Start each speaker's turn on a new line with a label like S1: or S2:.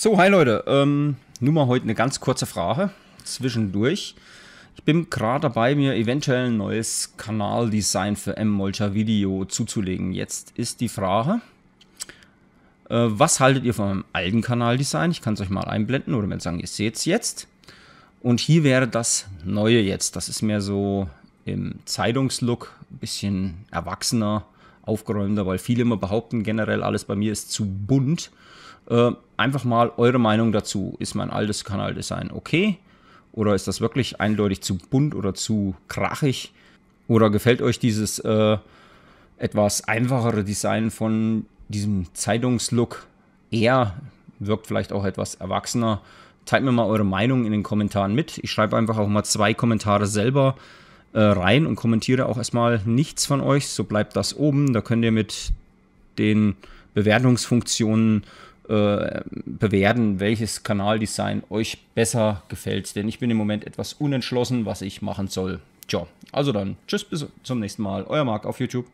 S1: So, hi Leute. Ähm, nur mal heute eine ganz kurze Frage zwischendurch. Ich bin gerade dabei, mir eventuell ein neues Kanaldesign für M-Molcher Video zuzulegen. Jetzt ist die Frage, äh, was haltet ihr vom meinem alten Kanaldesign? Ich kann es euch mal einblenden oder mir sagen, ihr seht es jetzt. Und hier wäre das neue jetzt. Das ist mehr so im Zeitungslook, ein bisschen erwachsener, aufgeräumter, weil viele immer behaupten, generell alles bei mir ist zu bunt. Äh, einfach mal eure Meinung dazu. Ist mein altes Kanaldesign okay? Oder ist das wirklich eindeutig zu bunt oder zu krachig? Oder gefällt euch dieses äh, etwas einfachere Design von diesem Zeitungslook eher? Wirkt vielleicht auch etwas erwachsener. Teilt mir mal eure Meinung in den Kommentaren mit. Ich schreibe einfach auch mal zwei Kommentare selber äh, rein und kommentiere auch erstmal nichts von euch. So bleibt das oben. Da könnt ihr mit den Bewertungsfunktionen äh, bewerten, welches Kanaldesign euch besser gefällt. Denn ich bin im Moment etwas unentschlossen, was ich machen soll. Tja, also dann, tschüss, bis zum nächsten Mal. Euer Marc auf YouTube.